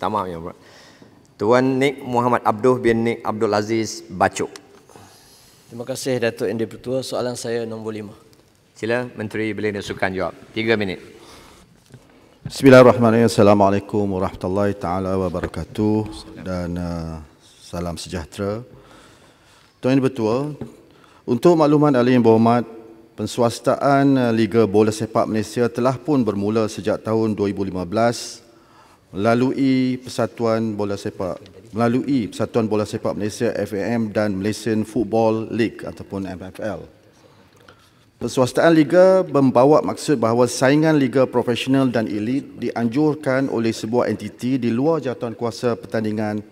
tamam ya bro. Tuan Nik Muhammad Abdul bin Nik Abdul Aziz Bacu. Terima kasih Datuk Endi Dipertua. Soalan saya nombor lima. Sila Menteri Beli dan Sukan jawab. Tiga minit. Bismillahirrahmanirrahim. Assalamualaikum warahmatullahi taala wabarakatuh dan uh, salam sejahtera. Tuan Yang Dipertua, untuk makluman ahli yang berhormat, pensuastaan uh, Liga Bola Sepak Malaysia telah pun bermula sejak tahun 2015 melalui Persatuan Bola Sepak melalui Persatuan Bola Sepak Malaysia FAM dan Malaysian Football League ataupun MFL. Persuastaan liga membawa maksud bahawa saingan liga profesional dan elit dianjurkan oleh sebuah entiti di luar jawatan kuasa pertandingan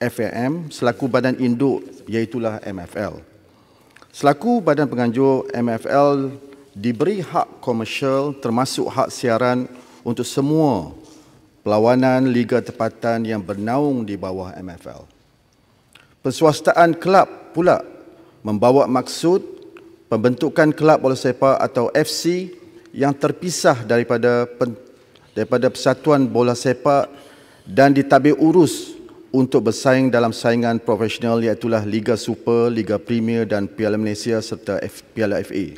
FAM selaku badan induk iaitu MFL. Selaku badan penganjur MFL diberi hak komersial termasuk hak siaran untuk semua pelawanan liga tempatan yang bernaung di bawah MFL. Persuastaan kelab pula membawa maksud pembentukan kelab bola sepak atau FC yang terpisah daripada daripada persatuan bola sepak dan ditabir urus untuk bersaing dalam saingan profesional iaitu Liga Super, Liga Premier dan Piala Malaysia serta Piala FA.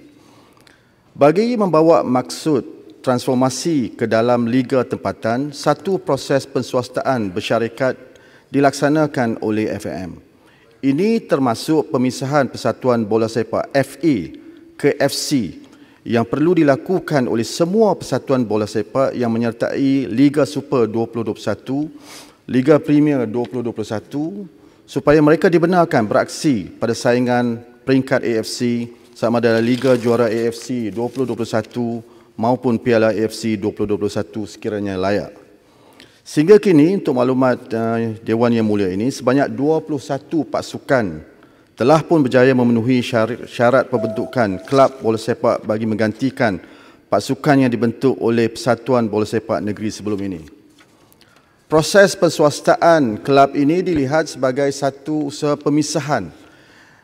Bagi membawa maksud transformasi ke dalam liga tempatan, satu proses pensuastaan bersyarikat dilaksanakan oleh FAM. Ini termasuk pemisahan Persatuan Bola Sepak FA ke FC yang perlu dilakukan oleh semua persatuan bola sepak yang menyertai Liga Super 2021, Liga Premier 2021 supaya mereka dibenarkan beraksi pada saingan peringkat AFC sama ada Liga Juara AFC 2021 maupun Piala AFC 2021 sekiranya layak. Sehingga kini untuk maklumat eh, Dewan Yang Mulia ini sebanyak 21 pasukan telah pun berjaya memenuhi syarat, pembentukan kelab bola sepak bagi menggantikan pasukan yang dibentuk oleh Persatuan Bola Sepak Negeri sebelum ini. Proses penswastaan kelab ini dilihat sebagai satu usaha pemisahan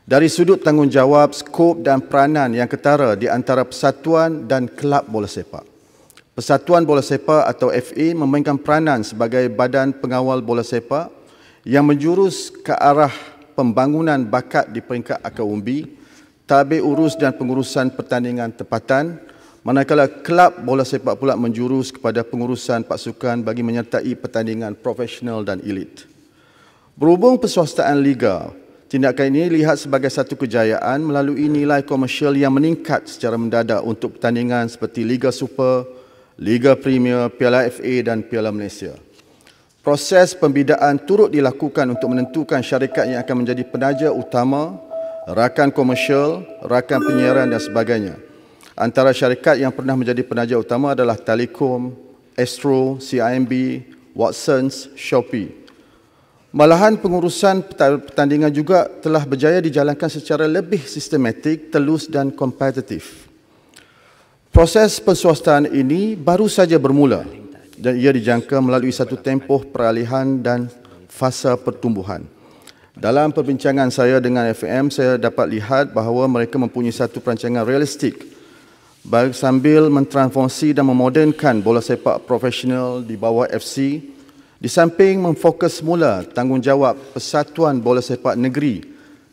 dari sudut tanggungjawab, skop dan peranan yang ketara di antara persatuan dan kelab bola sepak. Persatuan Bola Sepak atau FA memainkan peranan sebagai badan pengawal bola sepak yang menjurus ke arah pembangunan bakat di peringkat akar umbi, tabir urus dan pengurusan pertandingan tempatan, manakala kelab bola sepak pula menjurus kepada pengurusan pasukan bagi menyertai pertandingan profesional dan elit. Berhubung persuastaan Liga, Tindakan ini lihat sebagai satu kejayaan melalui nilai komersial yang meningkat secara mendadak untuk pertandingan seperti Liga Super, Liga Premier, Piala FA dan Piala Malaysia. Proses pembidaan turut dilakukan untuk menentukan syarikat yang akan menjadi penaja utama, rakan komersial, rakan penyiaran dan sebagainya. Antara syarikat yang pernah menjadi penaja utama adalah Telekom, Astro, CIMB, Watsons, Shopee. Malahan pengurusan pertandingan juga telah berjaya dijalankan secara lebih sistematik, telus dan kompetitif. Proses pensuastaan ini baru saja bermula dan ia dijangka melalui satu tempoh peralihan dan fasa pertumbuhan. Dalam perbincangan saya dengan FM, saya dapat lihat bahawa mereka mempunyai satu perancangan realistik sambil mentransformasi dan memodernkan bola sepak profesional di bawah FC di samping memfokus semula tanggungjawab persatuan bola sepak negeri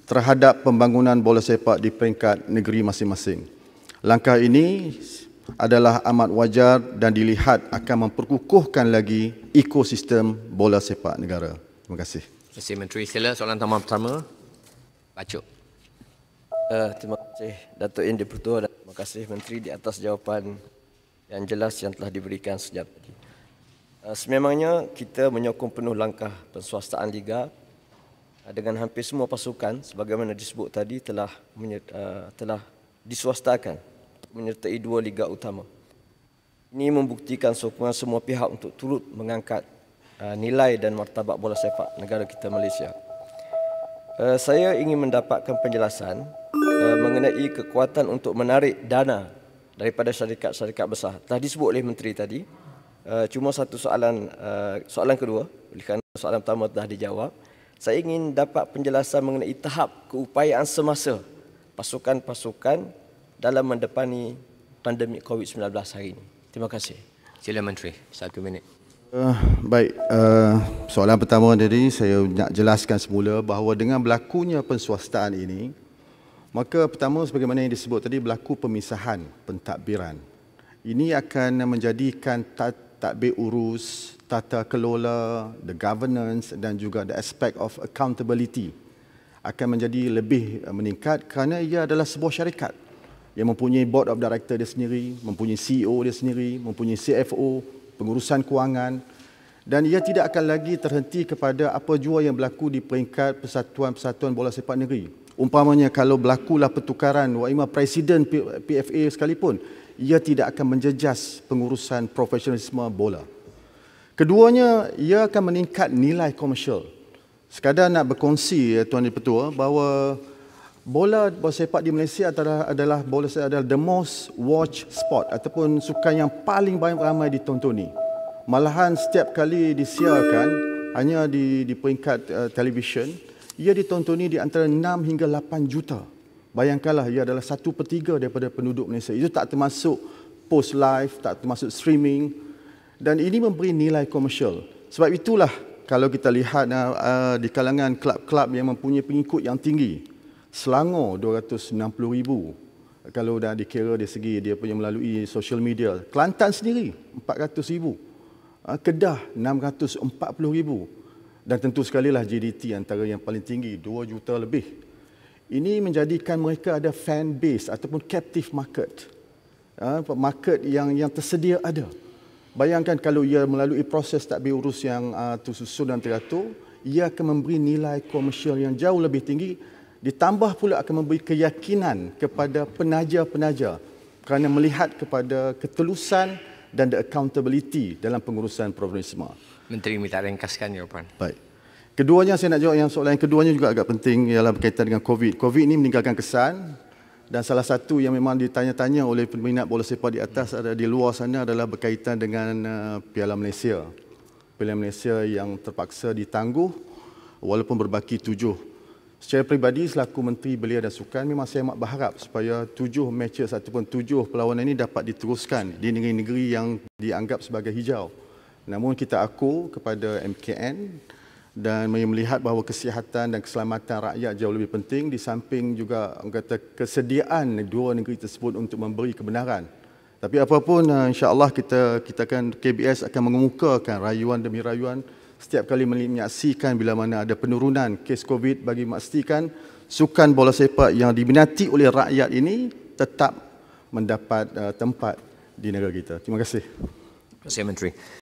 terhadap pembangunan bola sepak di peringkat negeri masing-masing. Langkah ini adalah amat wajar dan dilihat akan memperkukuhkan lagi ekosistem bola sepak negara. Terima kasih. Terima kasih Menteri. Sila soalan tamat pertama. Pacuk. Uh, eh, terima kasih Datuk Yang Dipertua dan terima kasih Menteri di atas jawapan yang jelas yang telah diberikan sejak tadi. Eh, sememangnya kita menyokong penuh langkah penswastaan Liga eh, dengan hampir semua pasukan sebagaimana disebut tadi telah eh, telah diswastakan menyertai dua Liga utama. Ini membuktikan sokongan semua pihak untuk turut mengangkat nilai dan martabat bola sepak negara kita Malaysia. Saya ingin mendapatkan penjelasan mengenai kekuatan untuk menarik dana daripada syarikat-syarikat besar. Tadi disebut oleh Menteri tadi, Eh, cuma satu soalan uh, soalan kedua, kerana soalan pertama telah dijawab. Saya ingin dapat penjelasan mengenai tahap keupayaan semasa pasukan-pasukan dalam mendepani pandemik COVID-19 hari ini. Terima kasih. Sila Menteri, satu minit. Uh, baik, uh, soalan pertama tadi saya nak jelaskan semula bahawa dengan berlakunya penswastaan ini, maka pertama sebagaimana yang disebut tadi berlaku pemisahan pentadbiran. Ini akan menjadikan tata tadbir urus, tata kelola, the governance dan juga the aspect of accountability akan menjadi lebih eh, meningkat kerana ia adalah sebuah syarikat yang mempunyai board of director dia sendiri, mempunyai CEO dia sendiri, mempunyai CFO, pengurusan kewangan dan ia tidak akan lagi terhenti kepada apa jua yang berlaku di peringkat persatuan-persatuan bola sepak negeri. Umpamanya kalau berlakulah pertukaran Waimah Presiden PFA sekalipun, ia tidak akan menjejas pengurusan profesionalisme bola. Keduanya, ia akan meningkat nilai komersial. Sekadar nak berkongsi ya Tuan Di Petua bahawa bola bola sepak di Malaysia adalah adalah bola sepak adalah the most watch sport ataupun sukan yang paling banyak ramai ditontoni. Malahan setiap kali disiarkan hanya di di peringkat uh, televisyen ia ditontoni di antara 6 hingga 8 juta. Bayangkanlah ia adalah satu per tiga daripada penduduk Malaysia. Itu tak termasuk post live, tak termasuk streaming. Dan ini memberi nilai komersial. Sebab itulah kalau kita lihat uh, di kalangan klub-klub yang mempunyai pengikut yang tinggi. Selangor 260 ribu. Kalau dah dikira dari segi dia punya melalui social media. Kelantan sendiri 400 ribu. Uh, Kedah 640 ribu. Dan tentu sekali lah GDT antara yang paling tinggi 2 juta lebih ini menjadikan mereka ada fan base ataupun captive market. Ha, market yang yang tersedia ada. Bayangkan kalau ia melalui proses tak urus yang uh, tersusun dan teratur, ia akan memberi nilai komersial yang jauh lebih tinggi. Ditambah pula akan memberi keyakinan kepada penaja-penaja kerana melihat kepada ketelusan dan the accountability dalam pengurusan problem semua. Menteri minta ringkaskan ya Puan. Baik. Keduanya saya nak jawab yang soalan yang keduanya juga agak penting ialah berkaitan dengan COVID. COVID ini meninggalkan kesan dan salah satu yang memang ditanya-tanya oleh peminat bola sepak di atas ada di luar sana adalah berkaitan dengan uh, Piala Malaysia. Piala Malaysia yang terpaksa ditangguh walaupun berbaki tujuh. Secara peribadi selaku Menteri Belia dan Sukan memang saya amat berharap supaya tujuh matches ataupun tujuh perlawanan ini dapat diteruskan di negeri-negeri yang dianggap sebagai hijau. Namun kita aku kepada MKN dan melihat bahawa kesihatan dan keselamatan rakyat jauh lebih penting di samping juga kata kesediaan dua negeri tersebut untuk memberi kebenaran. Tapi apapun eh, insya-Allah kita kita akan KBS akan mengemukakan rayuan demi rayuan setiap kali menyaksikan bila mana ada penurunan kes COVID bagi memastikan sukan bola sepak yang diminati oleh rakyat ini tetap mendapat uh, tempat di negara kita. Terima kasih. Terima kasih Menteri.